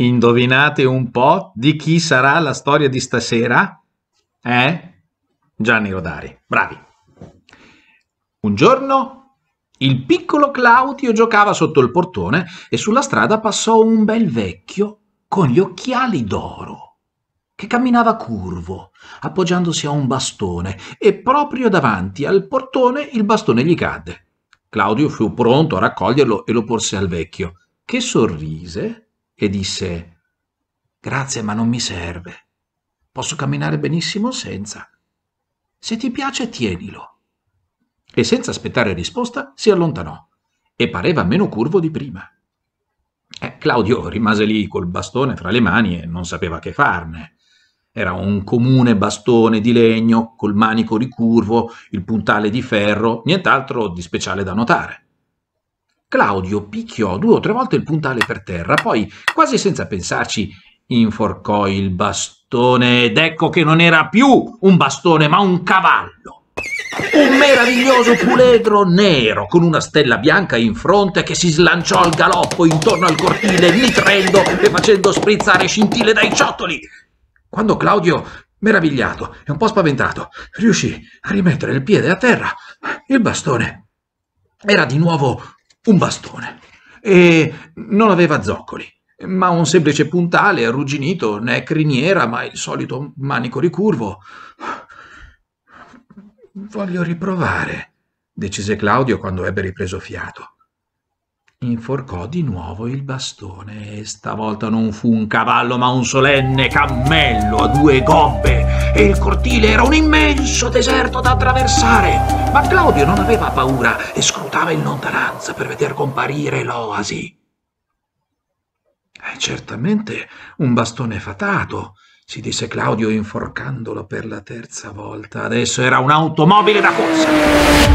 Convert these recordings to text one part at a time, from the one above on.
Indovinate un po' di chi sarà la storia di stasera? Eh? Gianni Rodari. Bravi. Un giorno il piccolo Claudio giocava sotto il portone e sulla strada passò un bel vecchio con gli occhiali d'oro che camminava curvo, appoggiandosi a un bastone e proprio davanti al portone il bastone gli cadde. Claudio fu pronto a raccoglierlo e lo porse al vecchio, che sorrise e disse Grazie, ma non mi serve. Posso camminare benissimo senza. Se ti piace, tienilo. E senza aspettare risposta si allontanò e pareva meno curvo di prima. Eh, Claudio rimase lì col bastone fra le mani e non sapeva che farne. Era un comune bastone di legno col manico ricurvo, il puntale di ferro, nient'altro di speciale da notare. Claudio picchiò due o tre volte il puntale per terra, poi, quasi senza pensarci, inforcò il bastone ed ecco che non era più un bastone, ma un cavallo. Un meraviglioso puledro nero con una stella bianca in fronte che si slanciò al galoppo intorno al cortile, nitrendo e facendo sprizzare scintille dai ciottoli. Quando Claudio, meravigliato e un po' spaventato, riuscì a rimettere il piede a terra, il bastone era di nuovo un bastone e non aveva zoccoli, ma un semplice puntale arrugginito, né criniera, ma il solito manico ricurvo. Voglio riprovare, decise Claudio quando ebbe ripreso fiato. Inforcò di nuovo il bastone e stavolta non fu un cavallo ma un solenne cammello a due gobbe e il cortile era un immenso deserto da attraversare. Ma Claudio non aveva paura e scrutava in lontananza per veder comparire l'oasi. È eh, certamente un bastone fatato, si disse Claudio inforcandolo per la terza volta. Adesso era un'automobile da corsa,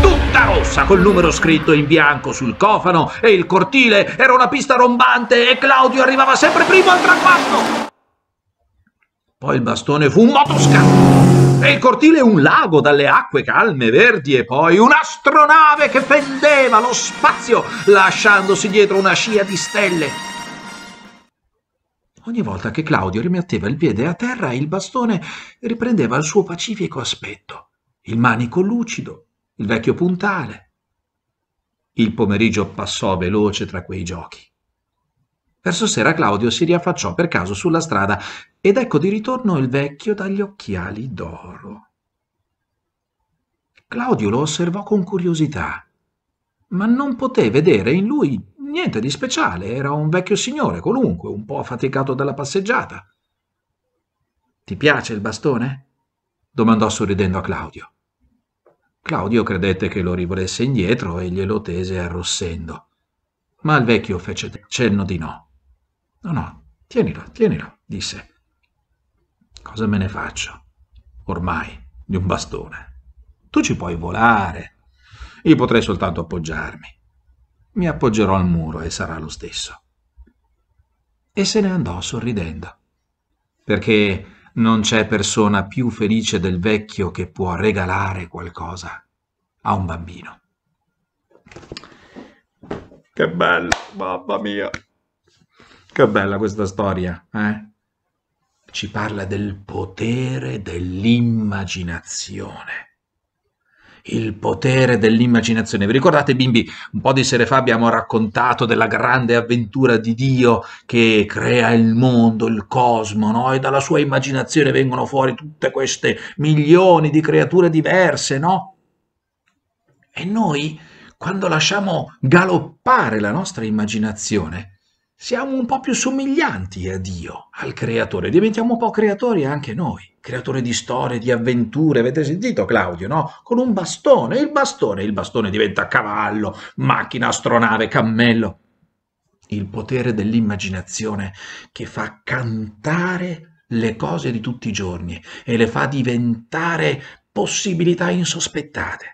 tutta rossa, col numero scritto in bianco sul cofano e il cortile era una pista rombante e Claudio arrivava sempre primo al traguardo. Poi il bastone fu un motoscafo e il cortile un lago dalle acque calme, verdi e poi un'astronave che fendeva lo spazio lasciandosi dietro una scia di stelle. Ogni volta che Claudio rimetteva il piede a terra, il bastone riprendeva il suo pacifico aspetto, il manico lucido, il vecchio puntale. Il pomeriggio passò veloce tra quei giochi. Verso sera Claudio si riaffacciò per caso sulla strada ed ecco di ritorno il vecchio dagli occhiali d'oro. Claudio lo osservò con curiosità, ma non poté vedere in lui Niente di speciale, era un vecchio signore qualunque, un po' affaticato dalla passeggiata. Ti piace il bastone? domandò sorridendo a Claudio. Claudio credette che lo rivolesse indietro e glielo tese arrossendo. Ma il vecchio fece cenno di no. No, no, tienilo, tienilo, disse. Cosa me ne faccio? Ormai, di un bastone. Tu ci puoi volare. Io potrei soltanto appoggiarmi. Mi appoggerò al muro e sarà lo stesso. E se ne andò sorridendo, perché non c'è persona più felice del vecchio che può regalare qualcosa a un bambino. Che bello, mamma mia. Che bella questa storia, eh? Ci parla del potere dell'immaginazione il potere dell'immaginazione. Vi ricordate, bimbi, un po' di sere fa abbiamo raccontato della grande avventura di Dio che crea il mondo, il cosmo, no? E dalla sua immaginazione vengono fuori tutte queste milioni di creature diverse, no? E noi, quando lasciamo galoppare la nostra immaginazione, siamo un po' più somiglianti a eh, Dio, al creatore, diventiamo un po' creatori anche noi, creatore di storie, di avventure, avete sentito Claudio, no? Con un bastone, il bastone, il bastone diventa cavallo, macchina, astronave, cammello. Il potere dell'immaginazione che fa cantare le cose di tutti i giorni e le fa diventare possibilità insospettate.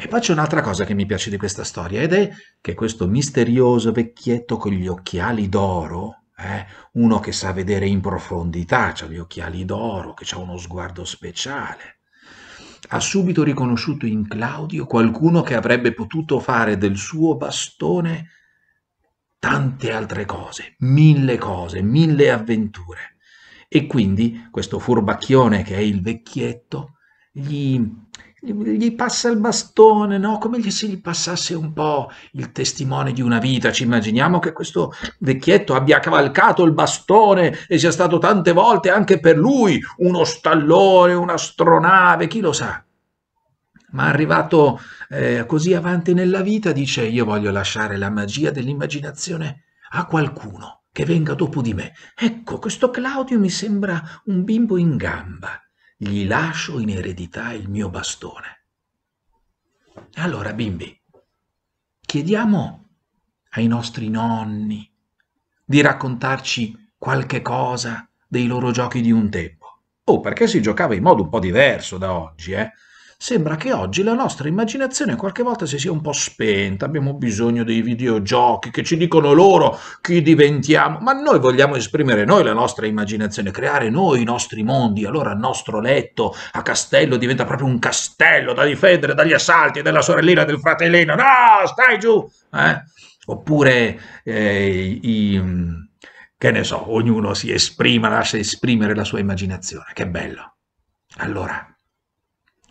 E poi c'è un'altra cosa che mi piace di questa storia ed è che questo misterioso vecchietto con gli occhiali d'oro, eh, uno che sa vedere in profondità, ha gli occhiali d'oro, che ha uno sguardo speciale, ha subito riconosciuto in Claudio qualcuno che avrebbe potuto fare del suo bastone tante altre cose, mille cose, mille avventure. E quindi questo furbacchione che è il vecchietto gli gli passa il bastone, no? come se gli passasse un po' il testimone di una vita. Ci immaginiamo che questo vecchietto abbia cavalcato il bastone e sia stato tante volte anche per lui uno stallone, un'astronave, chi lo sa. Ma arrivato eh, così avanti nella vita dice io voglio lasciare la magia dell'immaginazione a qualcuno che venga dopo di me. Ecco, questo Claudio mi sembra un bimbo in gamba gli lascio in eredità il mio bastone. Allora, bimbi, chiediamo ai nostri nonni di raccontarci qualche cosa dei loro giochi di un tempo. Oh, perché si giocava in modo un po' diverso da oggi, eh? Sembra che oggi la nostra immaginazione qualche volta si sia un po' spenta, abbiamo bisogno dei videogiochi che ci dicono loro chi diventiamo, ma noi vogliamo esprimere noi la nostra immaginazione, creare noi i nostri mondi, allora il nostro letto a castello diventa proprio un castello da difendere dagli assalti della sorellina, del fratellino, no, stai giù! Eh? Oppure eh, i che ne so, ognuno si esprima, lascia esprimere la sua immaginazione, che bello. Allora,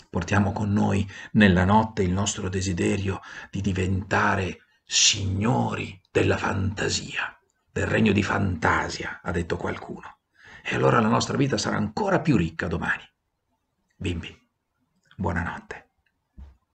Portiamo con noi nella notte il nostro desiderio di diventare signori della fantasia, del regno di fantasia, ha detto qualcuno. E allora la nostra vita sarà ancora più ricca domani. Bimbi, buonanotte.